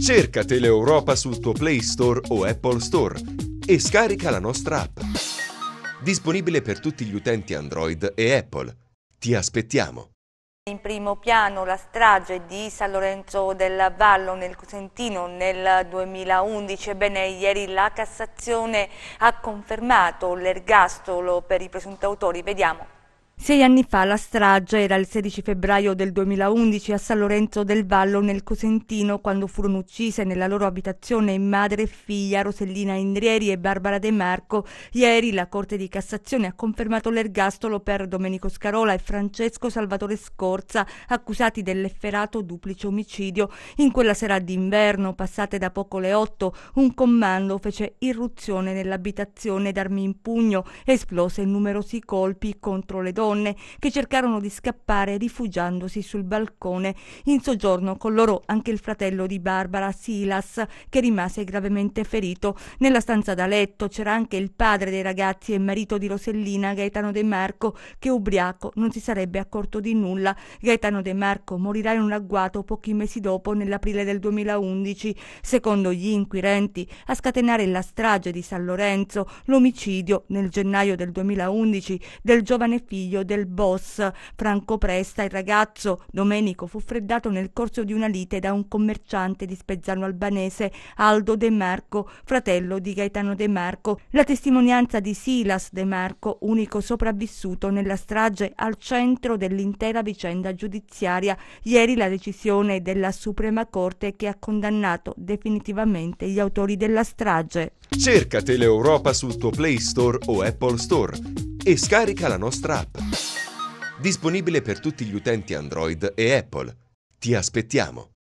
Cerca Teleeuropa sul tuo Play Store o Apple Store e scarica la nostra app. Disponibile per tutti gli utenti Android e Apple. Ti aspettiamo. In primo piano la strage di San Lorenzo del Vallo nel Cosentino nel 2011, ebbene ieri la Cassazione ha confermato l'ergastolo per i presunti autori, vediamo. Sei anni fa la strage era il 16 febbraio del 2011 a San Lorenzo del Vallo nel Cosentino quando furono uccise nella loro abitazione madre e figlia Rosellina Indrieri e Barbara De Marco. Ieri la Corte di Cassazione ha confermato l'ergastolo per Domenico Scarola e Francesco Salvatore Scorza accusati dell'efferato duplice omicidio. In quella sera d'inverno, passate da poco le otto, un comando fece irruzione nell'abitazione d'armi in pugno, esplose numerosi colpi contro le donne maronne che cercarono di scappare rifugiandosi sul balcone. In soggiorno con loro anche il fratello di Barbara, Silas, che rimase gravemente ferito. Nella stanza da letto c'era anche il padre dei ragazzi e marito di Rosellina, Gaetano De Marco, che ubriaco non si sarebbe accorto di nulla. Gaetano De Marco morirà in un agguato pochi mesi dopo, nell'aprile del 2011. Secondo gli inquirenti, a scatenare la strage di San Lorenzo, l'omicidio nel gennaio del 2011 del giovane figlio omicidio del boss Franco Presta, il ragazzo Domenico fu freddato nel corso di una lite da un commerciante di Spezzano albanese Aldo De Marco, fratello di Gaetano De Marco. La testimonianza di Silas De Marco, unico sopravvissuto nella strage al centro dell'intera vicenda giudiziaria. Ieri la decisione della Suprema Corte che ha condannato definitivamente gli autori della strage. Cerca Teleeuropa sul tuo Play Store o Apple Store e scarica la nostra app. Disponibile per tutti gli utenti Android e Apple. Ti aspettiamo!